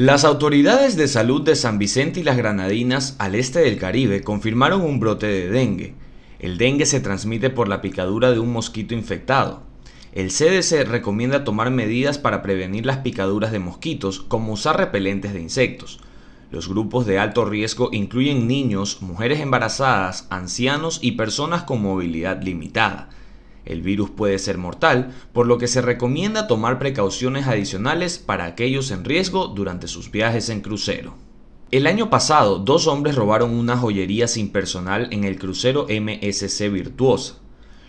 Las autoridades de salud de San Vicente y las Granadinas al este del Caribe confirmaron un brote de dengue. El dengue se transmite por la picadura de un mosquito infectado. El CDC recomienda tomar medidas para prevenir las picaduras de mosquitos, como usar repelentes de insectos. Los grupos de alto riesgo incluyen niños, mujeres embarazadas, ancianos y personas con movilidad limitada. El virus puede ser mortal, por lo que se recomienda tomar precauciones adicionales para aquellos en riesgo durante sus viajes en crucero. El año pasado, dos hombres robaron una joyería sin personal en el crucero MSC Virtuosa.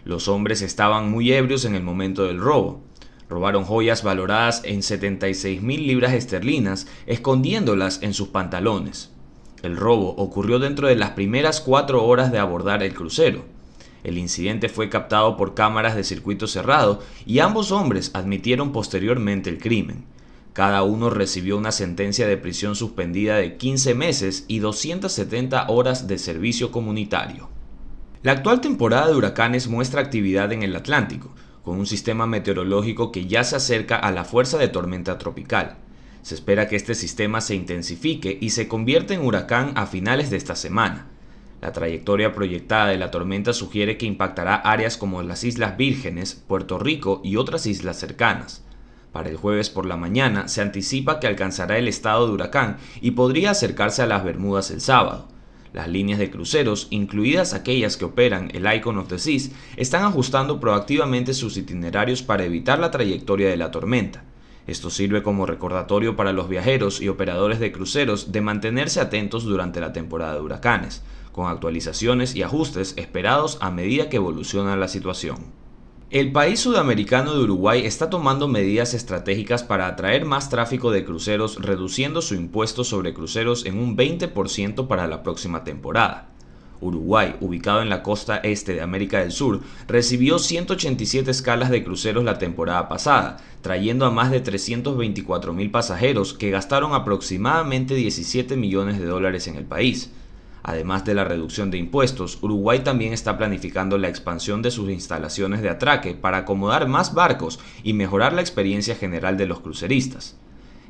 Los hombres estaban muy ebrios en el momento del robo. Robaron joyas valoradas en 76 mil libras esterlinas, escondiéndolas en sus pantalones. El robo ocurrió dentro de las primeras cuatro horas de abordar el crucero. El incidente fue captado por cámaras de circuito cerrado y ambos hombres admitieron posteriormente el crimen. Cada uno recibió una sentencia de prisión suspendida de 15 meses y 270 horas de servicio comunitario. La actual temporada de huracanes muestra actividad en el Atlántico, con un sistema meteorológico que ya se acerca a la fuerza de tormenta tropical. Se espera que este sistema se intensifique y se convierta en huracán a finales de esta semana. La trayectoria proyectada de la tormenta sugiere que impactará áreas como las Islas Vírgenes, Puerto Rico y otras islas cercanas. Para el jueves por la mañana se anticipa que alcanzará el estado de huracán y podría acercarse a las Bermudas el sábado. Las líneas de cruceros, incluidas aquellas que operan el Icon of the Seas, están ajustando proactivamente sus itinerarios para evitar la trayectoria de la tormenta. Esto sirve como recordatorio para los viajeros y operadores de cruceros de mantenerse atentos durante la temporada de huracanes, con actualizaciones y ajustes esperados a medida que evoluciona la situación. El país sudamericano de Uruguay está tomando medidas estratégicas para atraer más tráfico de cruceros reduciendo su impuesto sobre cruceros en un 20% para la próxima temporada. Uruguay, ubicado en la costa este de América del Sur, recibió 187 escalas de cruceros la temporada pasada, trayendo a más de 324 mil pasajeros que gastaron aproximadamente 17 millones de dólares en el país. Además de la reducción de impuestos, Uruguay también está planificando la expansión de sus instalaciones de atraque para acomodar más barcos y mejorar la experiencia general de los cruceristas.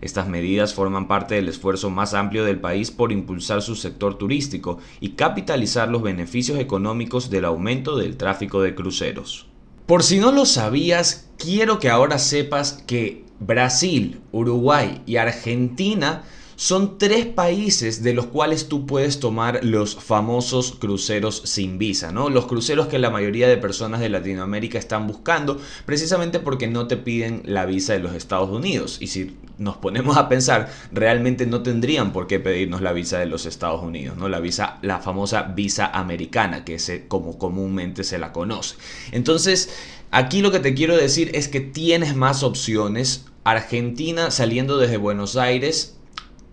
Estas medidas forman parte del esfuerzo más amplio del país por impulsar su sector turístico y capitalizar los beneficios económicos del aumento del tráfico de cruceros. Por si no lo sabías, quiero que ahora sepas que Brasil, Uruguay y Argentina son tres países de los cuales tú puedes tomar los famosos cruceros sin visa, ¿no? Los cruceros que la mayoría de personas de Latinoamérica están buscando precisamente porque no te piden la visa de los Estados Unidos. Y si nos ponemos a pensar, realmente no tendrían por qué pedirnos la visa de los Estados Unidos, ¿no? La visa, la famosa visa americana, que es como comúnmente se la conoce. Entonces, aquí lo que te quiero decir es que tienes más opciones. Argentina saliendo desde Buenos Aires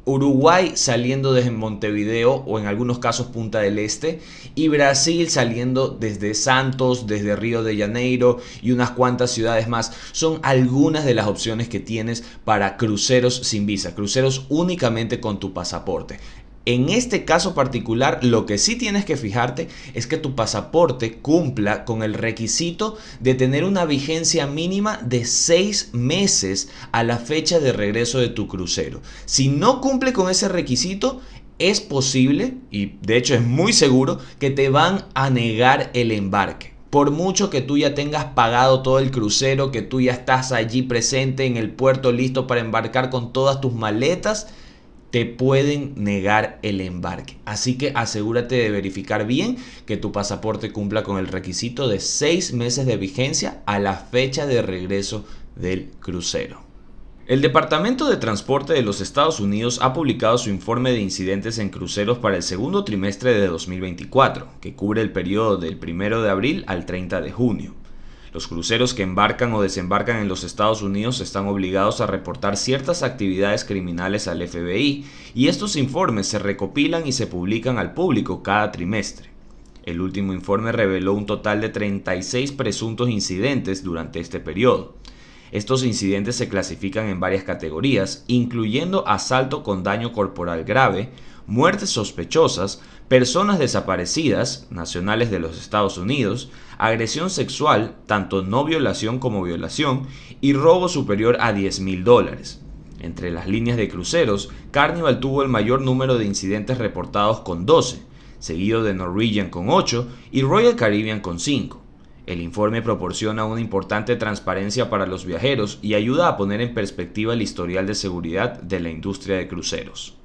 Uruguay saliendo desde Montevideo o en algunos casos Punta del Este y Brasil saliendo desde Santos, desde Río de Janeiro y unas cuantas ciudades más. Son algunas de las opciones que tienes para cruceros sin visa, cruceros únicamente con tu pasaporte. En este caso particular, lo que sí tienes que fijarte es que tu pasaporte cumpla con el requisito de tener una vigencia mínima de seis meses a la fecha de regreso de tu crucero. Si no cumple con ese requisito, es posible, y de hecho es muy seguro, que te van a negar el embarque. Por mucho que tú ya tengas pagado todo el crucero, que tú ya estás allí presente en el puerto listo para embarcar con todas tus maletas, te pueden negar el embarque. Así que asegúrate de verificar bien que tu pasaporte cumpla con el requisito de seis meses de vigencia a la fecha de regreso del crucero. El Departamento de Transporte de los Estados Unidos ha publicado su informe de incidentes en cruceros para el segundo trimestre de 2024, que cubre el periodo del 1 de abril al 30 de junio. Los cruceros que embarcan o desembarcan en los Estados Unidos están obligados a reportar ciertas actividades criminales al FBI y estos informes se recopilan y se publican al público cada trimestre. El último informe reveló un total de 36 presuntos incidentes durante este periodo. Estos incidentes se clasifican en varias categorías, incluyendo asalto con daño corporal grave, muertes sospechosas, personas desaparecidas, nacionales de los Estados Unidos, agresión sexual, tanto no violación como violación, y robo superior a 10 mil dólares. Entre las líneas de cruceros, Carnival tuvo el mayor número de incidentes reportados con 12, seguido de Norwegian con 8 y Royal Caribbean con 5. El informe proporciona una importante transparencia para los viajeros y ayuda a poner en perspectiva el historial de seguridad de la industria de cruceros.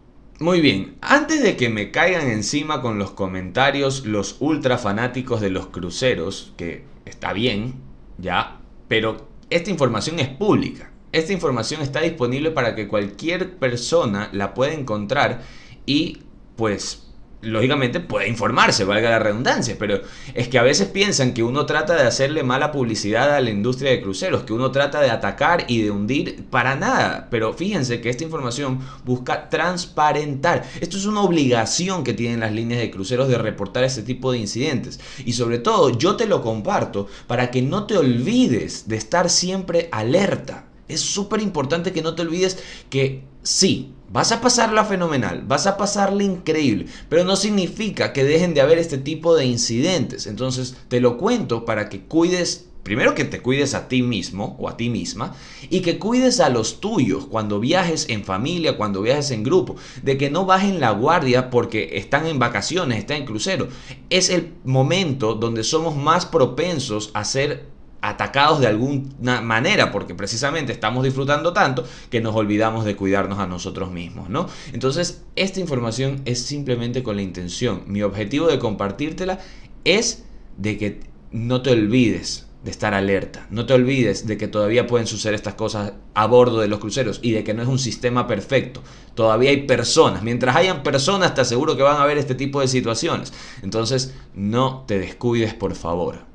Muy bien, antes de que me caigan encima con los comentarios los ultra fanáticos de los cruceros, que está bien, ya, pero esta información es pública. Esta información está disponible para que cualquier persona la pueda encontrar y pues lógicamente puede informarse, valga la redundancia, pero es que a veces piensan que uno trata de hacerle mala publicidad a la industria de cruceros, que uno trata de atacar y de hundir para nada, pero fíjense que esta información busca transparentar. Esto es una obligación que tienen las líneas de cruceros de reportar este tipo de incidentes y sobre todo yo te lo comparto para que no te olvides de estar siempre alerta. Es súper importante que no te olvides que sí, Vas a pasarla fenomenal, vas a pasarla increíble, pero no significa que dejen de haber este tipo de incidentes. Entonces te lo cuento para que cuides, primero que te cuides a ti mismo o a ti misma, y que cuides a los tuyos cuando viajes en familia, cuando viajes en grupo, de que no bajen la guardia porque están en vacaciones, están en crucero. Es el momento donde somos más propensos a ser atacados de alguna manera, porque precisamente estamos disfrutando tanto que nos olvidamos de cuidarnos a nosotros mismos, ¿no? Entonces, esta información es simplemente con la intención. Mi objetivo de compartírtela es de que no te olvides de estar alerta. No te olvides de que todavía pueden suceder estas cosas a bordo de los cruceros y de que no es un sistema perfecto. Todavía hay personas. Mientras hayan personas, te aseguro que van a haber este tipo de situaciones. Entonces, no te descuides, por favor.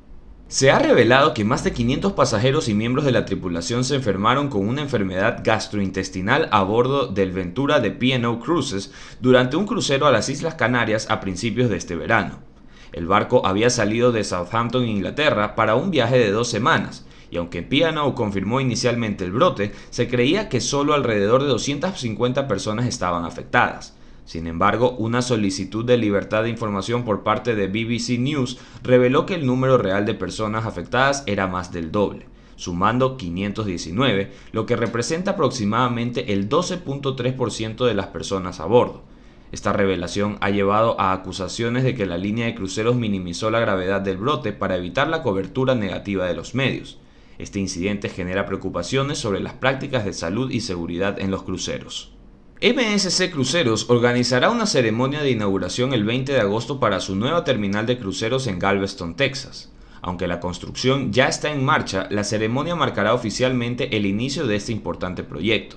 Se ha revelado que más de 500 pasajeros y miembros de la tripulación se enfermaron con una enfermedad gastrointestinal a bordo del Ventura de P&O Cruises durante un crucero a las Islas Canarias a principios de este verano. El barco había salido de Southampton, Inglaterra, para un viaje de dos semanas, y aunque P&O confirmó inicialmente el brote, se creía que solo alrededor de 250 personas estaban afectadas. Sin embargo, una solicitud de libertad de información por parte de BBC News reveló que el número real de personas afectadas era más del doble sumando 519, lo que representa aproximadamente el 12.3% de las personas a bordo. Esta revelación ha llevado a acusaciones de que la línea de cruceros minimizó la gravedad del brote para evitar la cobertura negativa de los medios. Este incidente genera preocupaciones sobre las prácticas de salud y seguridad en los cruceros. MSC Cruceros organizará una ceremonia de inauguración el 20 de agosto para su nueva terminal de cruceros en Galveston, Texas. Aunque la construcción ya está en marcha, la ceremonia marcará oficialmente el inicio de este importante proyecto.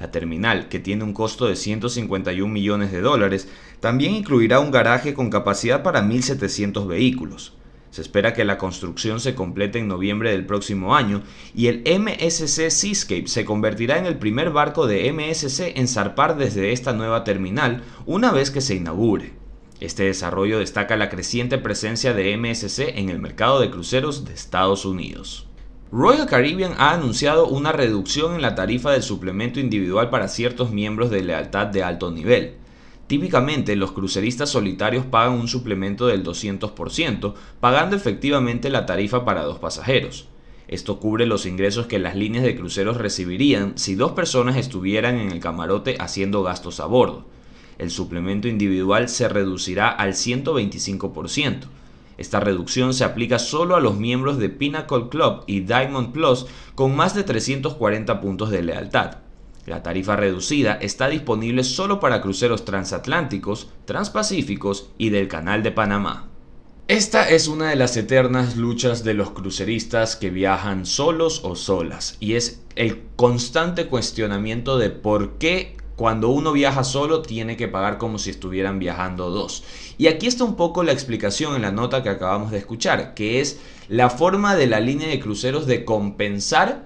La terminal, que tiene un costo de 151 millones de dólares, también incluirá un garaje con capacidad para 1.700 vehículos. Se espera que la construcción se complete en noviembre del próximo año y el MSC Seascape se convertirá en el primer barco de MSC en zarpar desde esta nueva terminal una vez que se inaugure. Este desarrollo destaca la creciente presencia de MSC en el mercado de cruceros de Estados Unidos. Royal Caribbean ha anunciado una reducción en la tarifa del suplemento individual para ciertos miembros de lealtad de alto nivel. Típicamente los cruceristas solitarios pagan un suplemento del 200%, pagando efectivamente la tarifa para dos pasajeros. Esto cubre los ingresos que las líneas de cruceros recibirían si dos personas estuvieran en el camarote haciendo gastos a bordo. El suplemento individual se reducirá al 125%. Esta reducción se aplica solo a los miembros de Pinnacle Club y Diamond Plus con más de 340 puntos de lealtad. La tarifa reducida está disponible solo para cruceros transatlánticos, transpacíficos y del Canal de Panamá. Esta es una de las eternas luchas de los cruceristas que viajan solos o solas, y es el constante cuestionamiento de por qué cuando uno viaja solo tiene que pagar como si estuvieran viajando dos. Y aquí está un poco la explicación en la nota que acabamos de escuchar, que es la forma de la línea de cruceros de compensar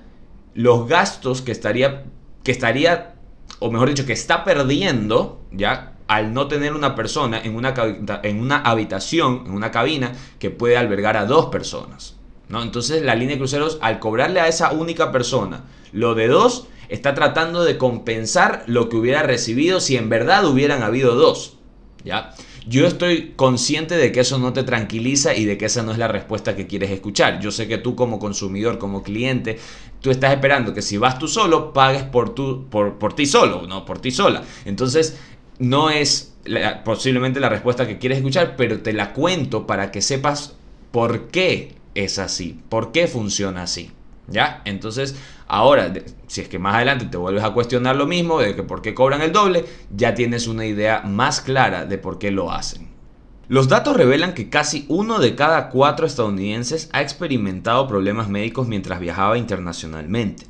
los gastos que estaría que estaría, o mejor dicho, que está perdiendo, ¿ya? Al no tener una persona en una, en una habitación, en una cabina que puede albergar a dos personas. ¿no? Entonces la línea de cruceros, al cobrarle a esa única persona lo de dos, está tratando de compensar lo que hubiera recibido si en verdad hubieran habido dos. ¿Ya? Yo estoy consciente de que eso no te tranquiliza y de que esa no es la respuesta que quieres escuchar. Yo sé que tú como consumidor, como cliente, tú estás esperando que si vas tú solo, pagues por, por, por ti solo, no por ti sola. Entonces, no es posiblemente la respuesta que quieres escuchar, pero te la cuento para que sepas por qué es así, por qué funciona así. ¿Ya? Entonces, ahora, si es que más adelante te vuelves a cuestionar lo mismo, de que por qué cobran el doble, ya tienes una idea más clara de por qué lo hacen. Los datos revelan que casi uno de cada cuatro estadounidenses ha experimentado problemas médicos mientras viajaba internacionalmente.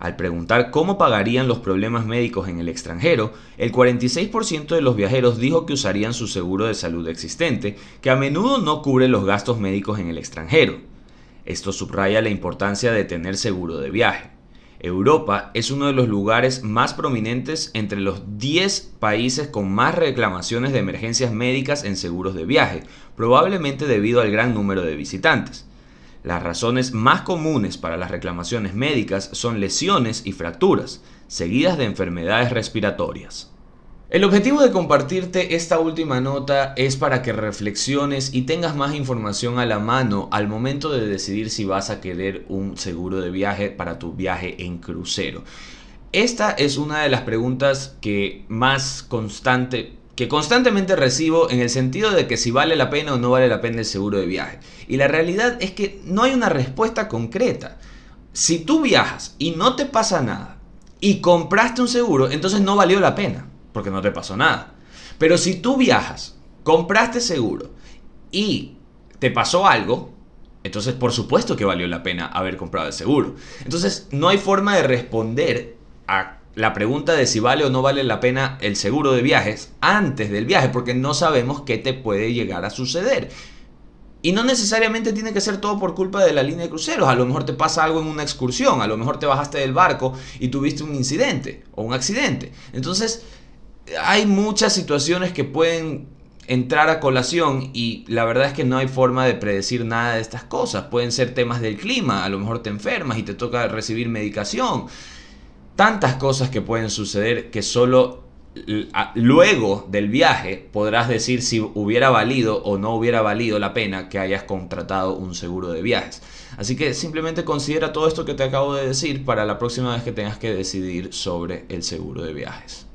Al preguntar cómo pagarían los problemas médicos en el extranjero, el 46% de los viajeros dijo que usarían su seguro de salud existente, que a menudo no cubre los gastos médicos en el extranjero. Esto subraya la importancia de tener seguro de viaje. Europa es uno de los lugares más prominentes entre los 10 países con más reclamaciones de emergencias médicas en seguros de viaje, probablemente debido al gran número de visitantes. Las razones más comunes para las reclamaciones médicas son lesiones y fracturas, seguidas de enfermedades respiratorias. El objetivo de compartirte esta última nota es para que reflexiones y tengas más información a la mano al momento de decidir si vas a querer un seguro de viaje para tu viaje en crucero. Esta es una de las preguntas que más constante que constantemente recibo en el sentido de que si vale la pena o no vale la pena el seguro de viaje. Y la realidad es que no hay una respuesta concreta. Si tú viajas y no te pasa nada y compraste un seguro, entonces no valió la pena porque no te pasó nada. Pero si tú viajas, compraste seguro y te pasó algo, entonces por supuesto que valió la pena haber comprado el seguro. Entonces no hay forma de responder a la pregunta de si vale o no vale la pena el seguro de viajes antes del viaje, porque no sabemos qué te puede llegar a suceder. Y no necesariamente tiene que ser todo por culpa de la línea de cruceros. A lo mejor te pasa algo en una excursión, a lo mejor te bajaste del barco y tuviste un incidente o un accidente. Entonces, hay muchas situaciones que pueden entrar a colación y la verdad es que no hay forma de predecir nada de estas cosas. Pueden ser temas del clima, a lo mejor te enfermas y te toca recibir medicación. Tantas cosas que pueden suceder que solo luego del viaje podrás decir si hubiera valido o no hubiera valido la pena que hayas contratado un seguro de viajes. Así que simplemente considera todo esto que te acabo de decir para la próxima vez que tengas que decidir sobre el seguro de viajes.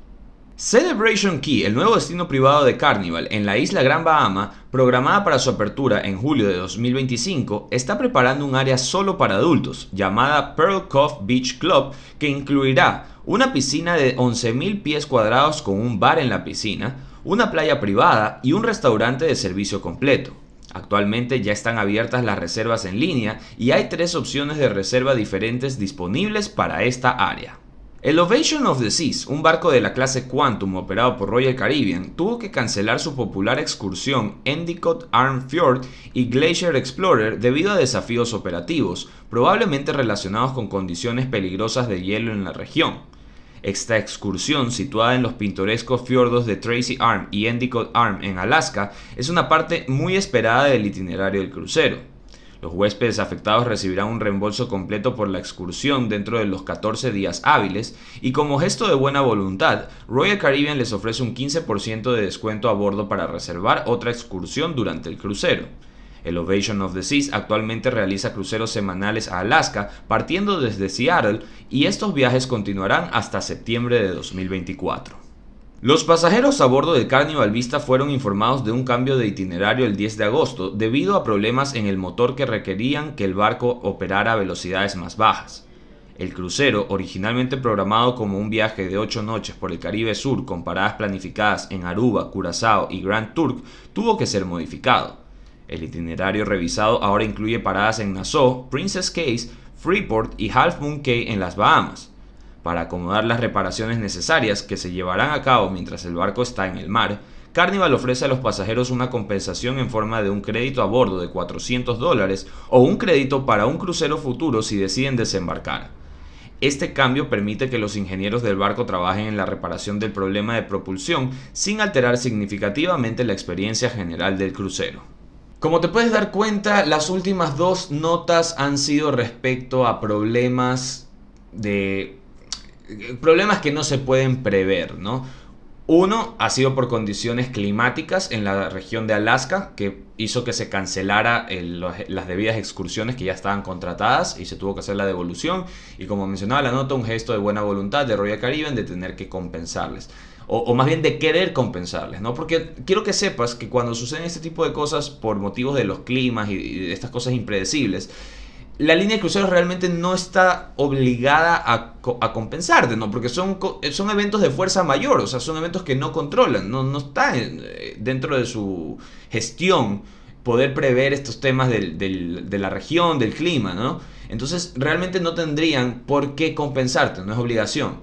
Celebration Key, el nuevo destino privado de Carnival en la isla Gran Bahama, programada para su apertura en julio de 2025, está preparando un área solo para adultos, llamada Pearl Cove Beach Club, que incluirá una piscina de 11.000 pies cuadrados con un bar en la piscina, una playa privada y un restaurante de servicio completo. Actualmente ya están abiertas las reservas en línea y hay tres opciones de reserva diferentes disponibles para esta área. El Ovation of the Seas, un barco de la clase Quantum operado por Royal Caribbean, tuvo que cancelar su popular excursión Endicott Arm Fjord y Glacier Explorer debido a desafíos operativos, probablemente relacionados con condiciones peligrosas de hielo en la región. Esta excursión, situada en los pintorescos fiordos de Tracy Arm y Endicott Arm en Alaska, es una parte muy esperada del itinerario del crucero. Los huéspedes afectados recibirán un reembolso completo por la excursión dentro de los 14 días hábiles y como gesto de buena voluntad, Royal Caribbean les ofrece un 15% de descuento a bordo para reservar otra excursión durante el crucero. El Ovation of the Seas actualmente realiza cruceros semanales a Alaska partiendo desde Seattle y estos viajes continuarán hasta septiembre de 2024. Los pasajeros a bordo del Carnival Vista fueron informados de un cambio de itinerario el 10 de agosto debido a problemas en el motor que requerían que el barco operara a velocidades más bajas. El crucero, originalmente programado como un viaje de 8 noches por el Caribe Sur con paradas planificadas en Aruba, Curazao y Grand Turk, tuvo que ser modificado. El itinerario revisado ahora incluye paradas en Nassau, Princess Case, Freeport y Half Moon Cay en las Bahamas. Para acomodar las reparaciones necesarias que se llevarán a cabo mientras el barco está en el mar, Carnival ofrece a los pasajeros una compensación en forma de un crédito a bordo de 400 dólares o un crédito para un crucero futuro si deciden desembarcar. Este cambio permite que los ingenieros del barco trabajen en la reparación del problema de propulsión sin alterar significativamente la experiencia general del crucero. Como te puedes dar cuenta, las últimas dos notas han sido respecto a problemas de eh, problemas que no se pueden prever, ¿no? Uno ha sido por condiciones climáticas en la región de Alaska, que hizo que se cancelara las debidas excursiones que ya estaban contratadas y se tuvo que hacer la devolución. Y como mencionaba la nota, un gesto de buena voluntad de Royal Caribbean de tener que compensarles. O, más bien de querer compensarles, ¿no? Porque quiero que sepas que cuando suceden este tipo de cosas por motivos de los climas y, y de estas cosas impredecibles, la línea de cruceros realmente no está obligada a, a compensarte, ¿no? Porque son, eh, son, eventos de fuerza mayor, o sea, son eventos que no controlan, no, no está eh, dentro de su gestión poder prever estos temas de la región, del clima, ¿no? Entonces realmente no tendrían por qué compensarte, no es obligación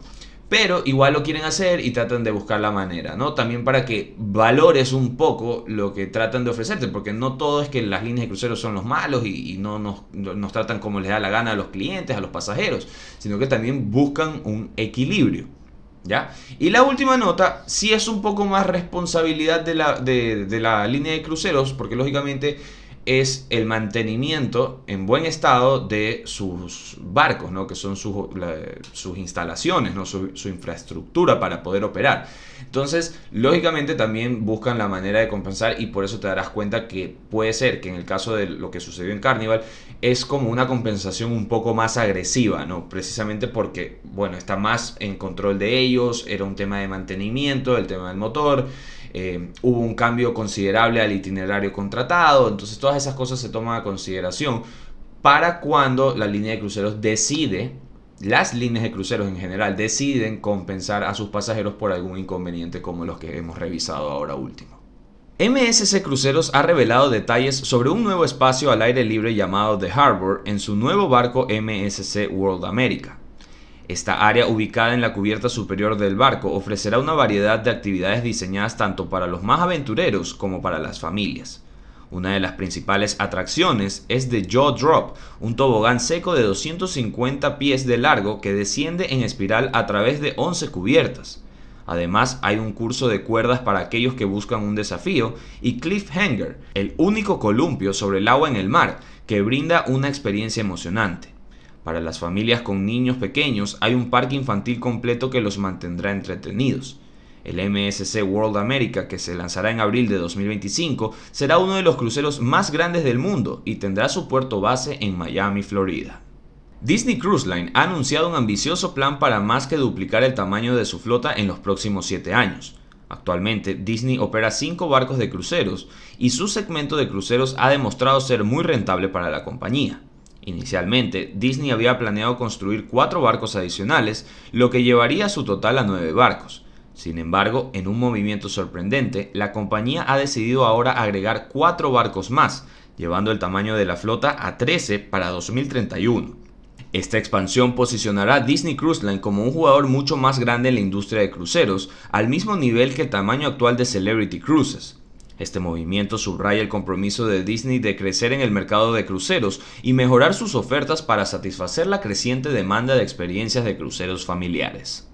pero igual lo quieren hacer y tratan de buscar la manera, ¿no? También para que valores un poco lo que tratan de ofrecerte, porque no todo es que las líneas de cruceros son los malos y, no nos, tratan como les da la gana a los clientes, a los pasajeros, sino que también buscan un equilibrio. ¿Ya? Y la última nota, si es un poco más responsabilidad de la, de la línea de cruceros, porque lógicamente es el mantenimiento en buen estado de sus barcos, ¿no? que son sus, instalaciones, ¿no? Su, infraestructura para poder operar. Entonces, lógicamente también buscan la manera de compensar y por eso te darás cuenta que puede ser que en el caso de lo que sucedió en Carnival es como una compensación un poco más agresiva, ¿no? precisamente porque, bueno, está más en control de ellos, era un tema de mantenimiento, el tema del motor, eh, hubo un cambio considerable al itinerario contratado, entonces todas esas cosas se toman a consideración para cuando la línea de cruceros decide, las líneas de cruceros en general deciden compensar a sus pasajeros por algún inconveniente como los que hemos revisado ahora último. MSC Cruceros ha revelado detalles sobre un nuevo espacio al aire libre llamado The Harbor en su nuevo barco MSC World America. Esta área ubicada en la cubierta superior del barco ofrecerá una variedad de actividades diseñadas tanto para los más aventureros como para las familias. Una de las principales atracciones es The Jaw Drop, un tobogán seco de 250 pies de largo que desciende en espiral a través de 11 cubiertas. Además, hay un curso de cuerdas para aquellos que buscan un desafío y Cliffhanger, el único columpio sobre el agua en el mar, que brinda una experiencia emocionante. Para las familias con niños pequeños hay un parque infantil completo que los mantendrá entretenidos. El MSC World America, que se lanzará en abril de 2025, será uno de los cruceros más grandes del mundo y tendrá su puerto base en Miami, Florida. Disney Cruise Line ha anunciado un ambicioso plan para más que duplicar el tamaño de su flota en los próximos 7 años. Actualmente, Disney opera 5 barcos de cruceros y su segmento de cruceros ha demostrado ser muy rentable para la compañía. Inicialmente, Disney había planeado construir 4 barcos adicionales, lo que llevaría su total a 9 barcos sin embargo, en un movimiento sorprendente, la compañía ha decidido ahora agregar cuatro barcos más, llevando el tamaño de la flota a 13 para 2031. Esta expansión posicionará a Disney Cruise Line como un jugador mucho más grande en la industria de cruceros, al mismo nivel que el tamaño actual de Celebrity Cruises. Este movimiento subraya el compromiso de Disney de crecer en el mercado de cruceros y mejorar sus ofertas para satisfacer la creciente demanda de experiencias de cruceros familiares.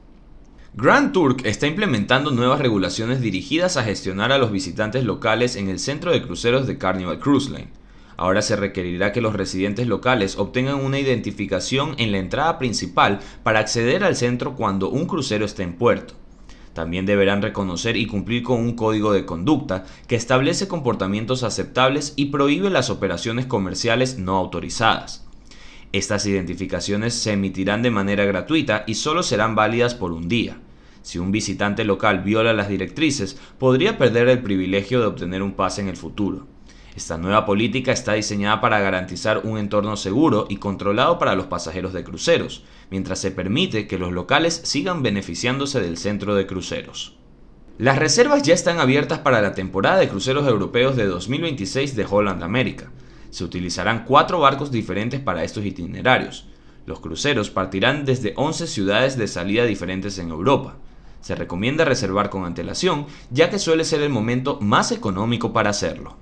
Grand Turk está implementando nuevas regulaciones dirigidas a gestionar a los visitantes locales en el centro de cruceros de Carnival Cruise Line. Ahora se requerirá que los residentes locales obtengan una identificación en la entrada principal para acceder al centro cuando un crucero esté en puerto. También deberán reconocer y cumplir con un código de conducta que establece comportamientos aceptables y prohíbe las operaciones comerciales no autorizadas. Estas identificaciones se emitirán de manera gratuita y solo serán válidas por un día. Si un visitante local viola las directrices, podría perder el privilegio de obtener un pase en el futuro. Esta nueva política está diseñada para garantizar un entorno seguro y controlado para los pasajeros de cruceros, mientras se permite que los locales sigan beneficiándose del centro de cruceros. Las reservas ya están abiertas para la temporada de cruceros europeos de 2026 de Holland America. Se utilizarán cuatro barcos diferentes para estos itinerarios. Los cruceros partirán desde 11 ciudades de salida diferentes en Europa. Se recomienda reservar con antelación, ya que suele ser el momento más económico para hacerlo.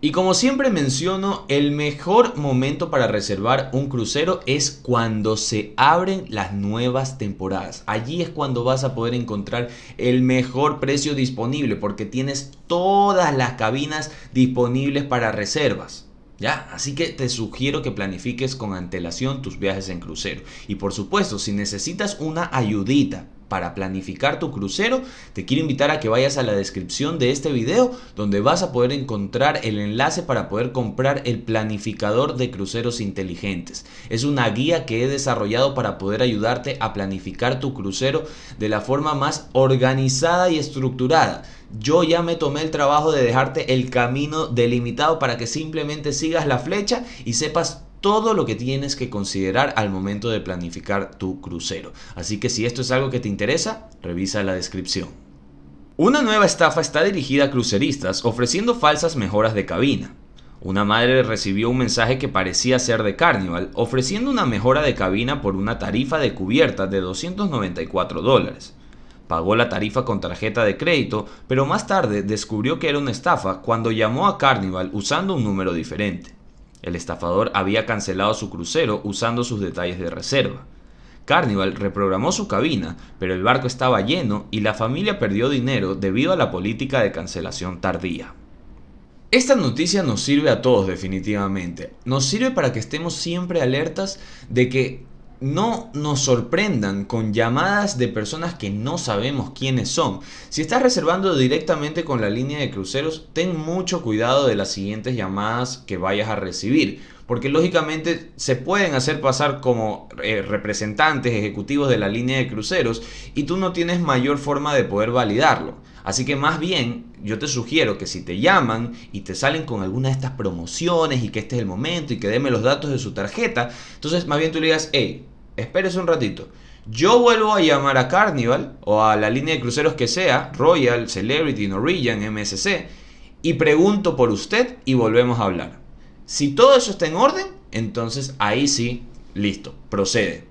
Y como siempre menciono, el mejor momento para reservar un crucero es cuando se abren las nuevas temporadas. Allí es cuando vas a poder encontrar el mejor precio disponible porque tienes todas las cabinas disponibles para reservas. ¿Ya? Así que te sugiero que planifiques con antelación tus viajes en crucero. Y por supuesto, si necesitas una ayudita para planificar tu crucero, te quiero invitar a que vayas a la descripción de este video donde vas a poder encontrar el enlace para poder comprar el planificador de cruceros inteligentes. Es una guía que he desarrollado para poder ayudarte a planificar tu crucero de la forma más organizada y estructurada. Yo ya me tomé el trabajo de dejarte el camino delimitado para que simplemente sigas la flecha y sepas todo lo que tienes que considerar al momento de planificar tu crucero. Así que si esto es algo que te interesa, revisa la descripción. Una nueva estafa está dirigida a cruceristas ofreciendo falsas mejoras de cabina. Una madre recibió un mensaje que parecía ser de Carnival, ofreciendo una mejora de cabina por una tarifa de cubierta de 294 dólares. Pagó la tarifa con tarjeta de crédito, pero más tarde descubrió que era una estafa cuando llamó a Carnival usando un número diferente. El estafador había cancelado su crucero usando sus detalles de reserva. Carnival reprogramó su cabina, pero el barco estaba lleno y la familia perdió dinero debido a la política de cancelación tardía. Esta noticia nos sirve a todos definitivamente. Nos sirve para que estemos siempre alertas de que no nos sorprendan con llamadas de personas que no sabemos quiénes son. Si estás reservando directamente con la línea de cruceros, ten mucho cuidado de las siguientes llamadas que vayas a recibir porque lógicamente se pueden hacer pasar como eh, representantes ejecutivos de la línea de cruceros y tú no tienes mayor forma de poder validarlo. Así que más bien yo te sugiero que si te llaman y te salen con alguna de estas promociones y que este es el momento y que deme los datos de su tarjeta, entonces más bien tú le digas, hey, espérese un ratito. Yo vuelvo a llamar a Carnival o a la línea de cruceros que sea, Royal, Celebrity, Norwegian, MSC, y pregunto por usted y volvemos a hablar. Si todo eso está en orden, entonces ahí sí, listo, procede.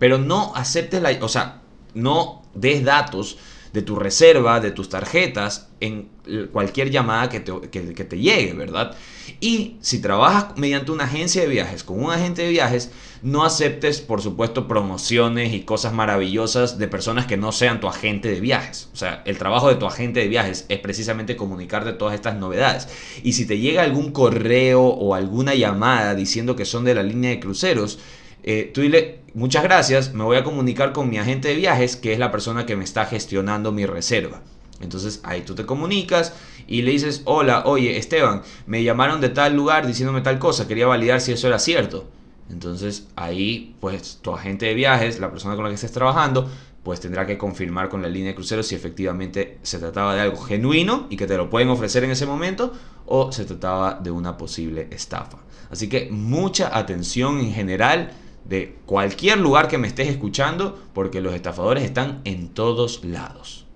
Pero no aceptes la... O sea, no des datos de tu reserva, de tus tarjetas, en cualquier llamada que te, te llegue, ¿verdad? Y si trabajas mediante una agencia de viajes, con un agente de viajes, no aceptes, por supuesto, promociones y cosas maravillosas de personas que no sean tu agente de viajes. O sea, el trabajo de tu agente de viajes es precisamente comunicarte todas estas novedades. Y si te llega algún correo o alguna llamada diciendo que son de la línea de cruceros, eh, tú dile, muchas gracias, me voy a comunicar con mi agente de viajes, que es la persona que me está gestionando mi reserva. Entonces ahí tú te comunicas y le dices, hola, oye Esteban, me llamaron de tal lugar diciéndome tal cosa, quería validar si eso era cierto. Entonces ahí pues tu agente de viajes, la persona con la que estés trabajando, pues tendrá que confirmar con la línea de crucero si efectivamente se trataba de algo genuino y que te lo pueden ofrecer en ese momento o se trataba de una posible estafa. Así que mucha atención en general de cualquier lugar que me estés escuchando, porque los estafadores están en todos lados.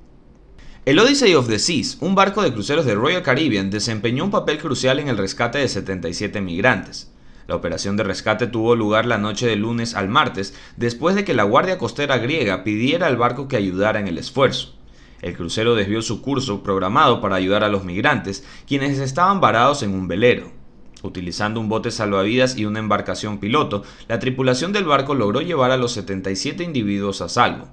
El Odyssey of the Seas, un barco de cruceros de Royal Caribbean, desempeñó un papel crucial en el rescate de 77 migrantes. La operación de rescate tuvo lugar la noche de lunes al martes, después de que la Guardia Costera griega pidiera al barco que ayudara en el esfuerzo. El crucero desvió su curso programado para ayudar a los migrantes, quienes estaban varados en un velero utilizando un bote salvavidas y una embarcación piloto, la tripulación del barco logró llevar a los 77 individuos a salvo.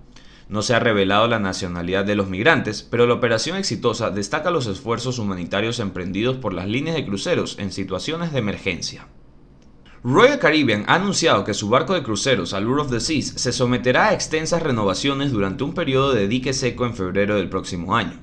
No se ha revelado la nacionalidad de los migrantes, pero la operación exitosa destaca los esfuerzos humanitarios emprendidos por las líneas de cruceros en situaciones de emergencia. Royal Caribbean ha anunciado que su barco de cruceros Allure of the Seas se someterá a extensas renovaciones durante un periodo de dique seco en febrero del próximo año.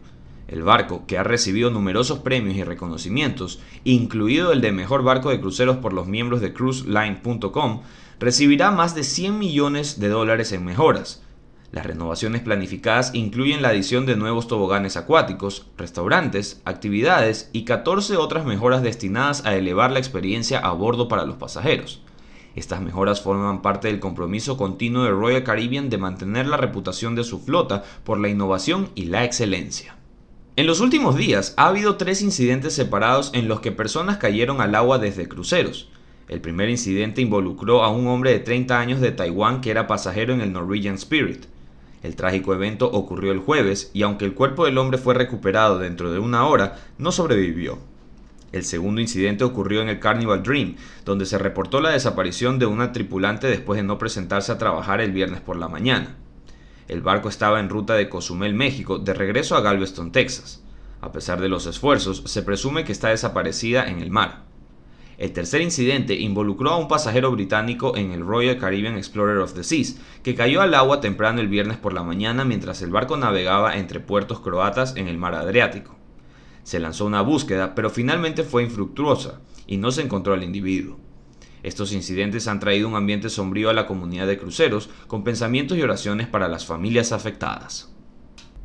El barco, que ha recibido numerosos premios y reconocimientos, incluido el de Mejor Barco de Cruceros por los miembros de cruiseline.com, recibirá más de 100 millones de dólares en mejoras. Las renovaciones planificadas incluyen la adición de nuevos toboganes acuáticos, restaurantes, actividades y 14 otras mejoras destinadas a elevar la experiencia a bordo para los pasajeros. Estas mejoras forman parte del compromiso continuo de Royal Caribbean de mantener la reputación de su flota por la innovación y la excelencia. En los últimos días ha habido tres incidentes separados en los que personas cayeron al agua desde cruceros. El primer incidente involucró a un hombre de 30 años de Taiwán que era pasajero en el Norwegian Spirit. El trágico evento ocurrió el jueves y aunque el cuerpo del hombre fue recuperado dentro de una hora, no sobrevivió. El segundo incidente ocurrió en el Carnival Dream, donde se reportó la desaparición de una tripulante después de no presentarse a trabajar el viernes por la mañana. El barco estaba en ruta de Cozumel, México, de regreso a Galveston, Texas. A pesar de los esfuerzos, se presume que está desaparecida en el mar. El tercer incidente involucró a un pasajero británico en el Royal Caribbean Explorer of the Seas, que cayó al agua temprano el viernes por la mañana mientras el barco navegaba entre puertos croatas en el mar Adriático. Se lanzó una búsqueda, pero finalmente fue infructuosa y no se encontró al individuo. Estos incidentes han traído un ambiente sombrío a la comunidad de cruceros, con pensamientos y oraciones para las familias afectadas.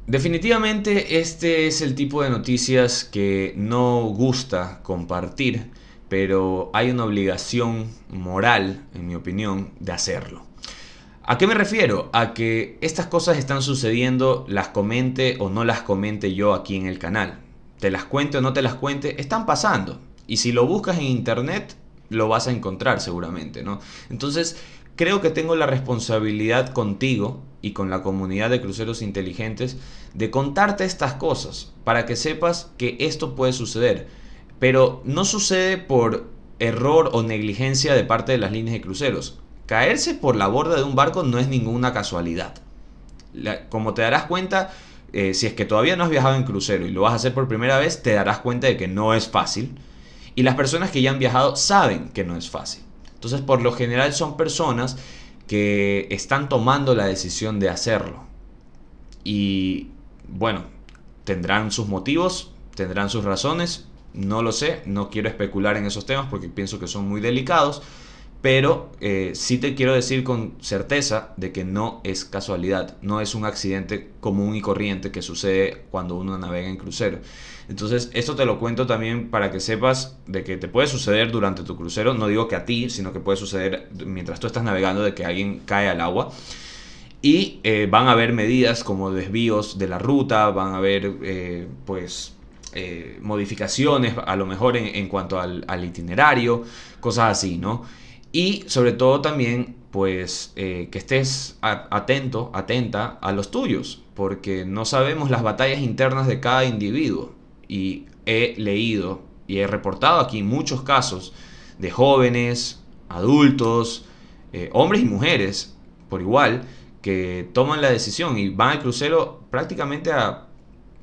Definitivamente este es el tipo de noticias que no gusta compartir, pero hay una obligación moral, en mi opinión, de hacerlo. ¿A qué me refiero? A que estas cosas están sucediendo, las comente o no las comente yo aquí en el canal. Te las cuente o no te las cuente, están pasando. Y si lo buscas en internet, lo vas a encontrar seguramente, ¿no? Entonces, creo que tengo la responsabilidad contigo y con la comunidad de cruceros inteligentes de contarte estas cosas para que sepas que esto puede suceder. Pero no sucede por error o negligencia de parte de las líneas de cruceros. Caerse por la borda de un barco no es ninguna casualidad. como te darás cuenta, eh, si es que todavía no has viajado en crucero y lo vas a hacer por primera vez, te darás cuenta de que no es fácil y las personas que ya han viajado saben que no es fácil. Entonces, por lo general son personas que están tomando la decisión de hacerlo. Y bueno, tendrán sus motivos, tendrán sus razones, no lo sé, no quiero especular en esos temas porque pienso que son muy delicados, pero eh, sí te quiero decir con certeza de que no es casualidad, no es un accidente común y corriente que sucede cuando uno navega en crucero. Entonces, esto te lo cuento también para que sepas de que te puede suceder durante tu crucero, no digo que a ti, sino que puede suceder mientras tú estás navegando de que alguien cae al agua. Y eh, van a haber medidas como desvíos de la ruta, van a haber eh, pues modificaciones a lo mejor en, cuanto al itinerario, cosas así, ¿no? Y sobre todo también, pues, eh, que estés atento, atenta a los tuyos, porque no sabemos las batallas internas de cada individuo. Y he leído y he reportado aquí muchos casos de jóvenes, adultos, eh, hombres y mujeres, por igual, que toman la decisión y van al crucero prácticamente a,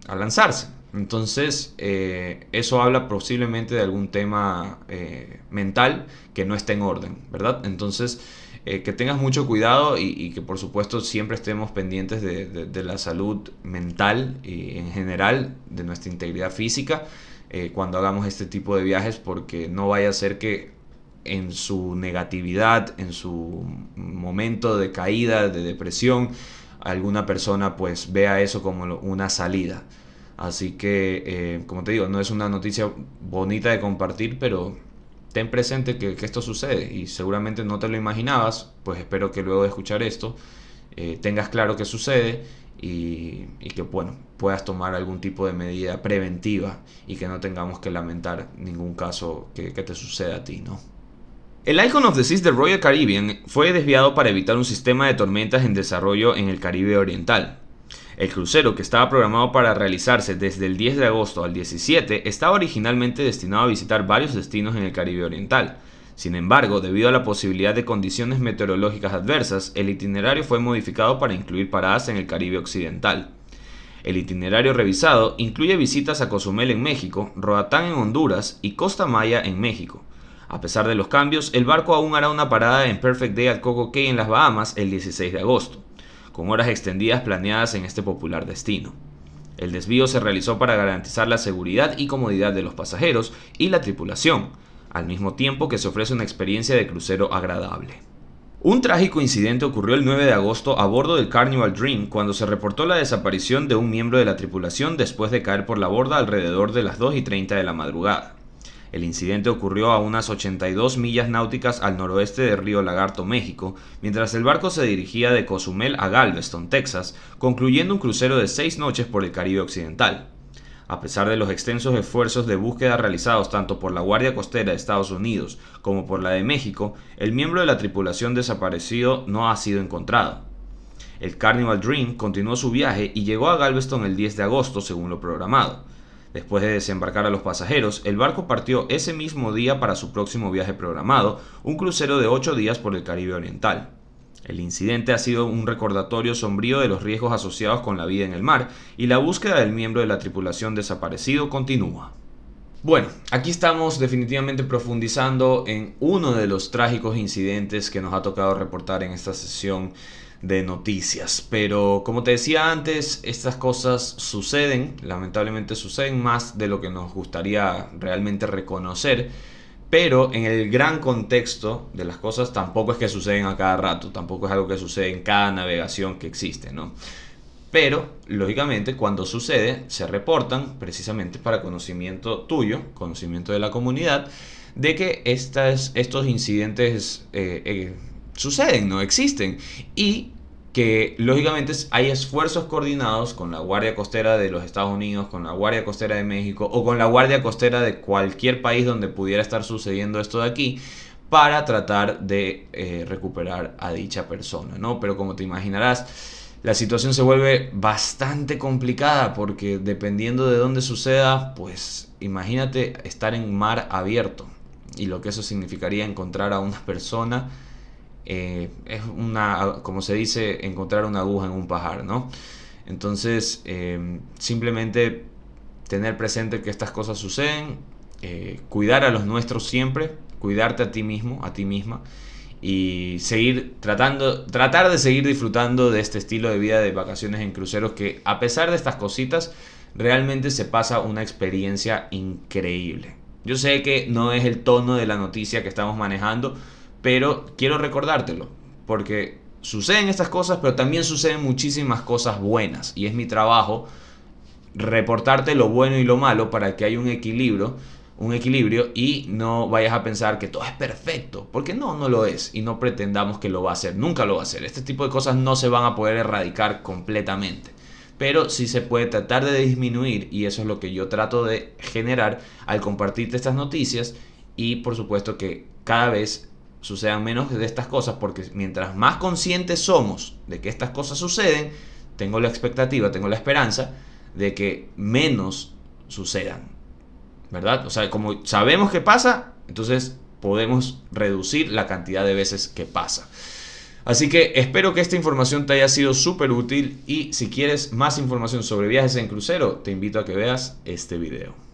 a lanzarse, entonces, eh, eso habla posiblemente de algún tema eh, mental que no esté en orden, ¿verdad? Entonces, eh, que tengas mucho cuidado y, que por supuesto siempre estemos pendientes de, de, la salud mental y en general de nuestra integridad física cuando hagamos este tipo de viajes porque no vaya a ser que en su negatividad, en su momento de caída, de depresión, alguna persona pues vea eso como una salida. Así que, eh, como te digo, no es una noticia bonita de compartir, pero ten presente que, esto sucede y seguramente no te lo imaginabas, pues espero que luego de escuchar esto eh, tengas claro que sucede y, que, bueno, puedas tomar algún tipo de medida preventiva y que no tengamos que lamentar ningún caso que, te suceda a ti, ¿no? El Icon of the Seas de Royal Caribbean fue desviado para evitar un sistema de tormentas en desarrollo en el Caribe Oriental, el crucero, que estaba programado para realizarse desde el 10 de agosto al 17, estaba originalmente destinado a visitar varios destinos en el Caribe Oriental. Sin embargo, debido a la posibilidad de condiciones meteorológicas adversas, el itinerario fue modificado para incluir paradas en el Caribe Occidental. El itinerario revisado incluye visitas a Cozumel en México, Roatán en Honduras y Costa Maya en México. A pesar de los cambios, el barco aún hará una parada en Perfect Day at Coco Cay en las Bahamas el 16 de agosto con horas extendidas planeadas en este popular destino. El desvío se realizó para garantizar la seguridad y comodidad de los pasajeros y la tripulación, al mismo tiempo que se ofrece una experiencia de crucero agradable. Un trágico incidente ocurrió el 9 de agosto a bordo del Carnival Dream cuando se reportó la desaparición de un miembro de la tripulación después de caer por la borda alrededor de las 2 y 30 de la madrugada. El incidente ocurrió a unas 82 millas náuticas al noroeste de Río Lagarto, México, mientras el barco se dirigía de Cozumel a Galveston, Texas, concluyendo un crucero de seis noches por el Caribe Occidental. A pesar de los extensos esfuerzos de búsqueda realizados tanto por la Guardia Costera de Estados Unidos como por la de México, el miembro de la tripulación desaparecido no ha sido encontrado. El Carnival Dream continuó su viaje y llegó a Galveston el 10 de agosto según lo programado. Después de desembarcar a los pasajeros, el barco partió ese mismo día para su próximo viaje programado, un crucero de ocho días por el Caribe Oriental. El incidente ha sido un recordatorio sombrío de los riesgos asociados con la vida en el mar, y la búsqueda del miembro de la tripulación desaparecido continúa. Bueno, aquí estamos definitivamente profundizando en uno de los trágicos incidentes que nos ha tocado reportar en esta sesión de noticias. Pero como te decía antes, estas cosas suceden, lamentablemente suceden más de lo que nos gustaría realmente reconocer. Pero en el gran contexto de las cosas tampoco es que suceden a cada rato, tampoco es algo que sucede en cada navegación que existe, ¿no? Pero, lógicamente, cuando sucede, se reportan precisamente para conocimiento tuyo, conocimiento de la comunidad, de que estas, estos incidentes eh, eh, suceden, no existen. Y que lógicamente hay esfuerzos coordinados con la Guardia Costera de los Estados Unidos, con la Guardia Costera de México o con la Guardia Costera de cualquier país donde pudiera estar sucediendo esto de aquí para tratar de eh, recuperar a dicha persona, ¿no? Pero como te imaginarás, la situación se vuelve bastante complicada porque dependiendo de dónde suceda, pues imagínate estar en mar abierto y lo que eso significaría encontrar a una persona eh, es una, como se dice, encontrar una aguja en un pajar, ¿no? Entonces, eh, simplemente tener presente que estas cosas suceden, eh, cuidar a los nuestros siempre, cuidarte a ti mismo, a ti misma, y seguir tratando, tratar de seguir disfrutando de este estilo de vida de vacaciones en cruceros que a pesar de estas cositas, realmente se pasa una experiencia increíble. Yo sé que no es el tono de la noticia que estamos manejando, pero quiero recordártelo, porque suceden estas cosas, pero también suceden muchísimas cosas buenas, y es mi trabajo reportarte lo bueno y lo malo para que haya un equilibrio, un equilibrio y no vayas a pensar que todo es perfecto, porque no, no lo es y no pretendamos que lo va a hacer, nunca lo va a hacer. Este tipo de cosas no se van a poder erradicar completamente, pero sí se puede tratar de disminuir y eso es lo que yo trato de generar al compartirte estas noticias y por supuesto que cada vez sucedan menos de estas cosas, porque mientras más conscientes somos de que estas cosas suceden, tengo la expectativa, tengo la esperanza de que menos sucedan. ¿Verdad? O sea, como sabemos que pasa, entonces podemos reducir la cantidad de veces que pasa. Así que espero que esta información te haya sido súper útil y si quieres más información sobre viajes en crucero, te invito a que veas este video.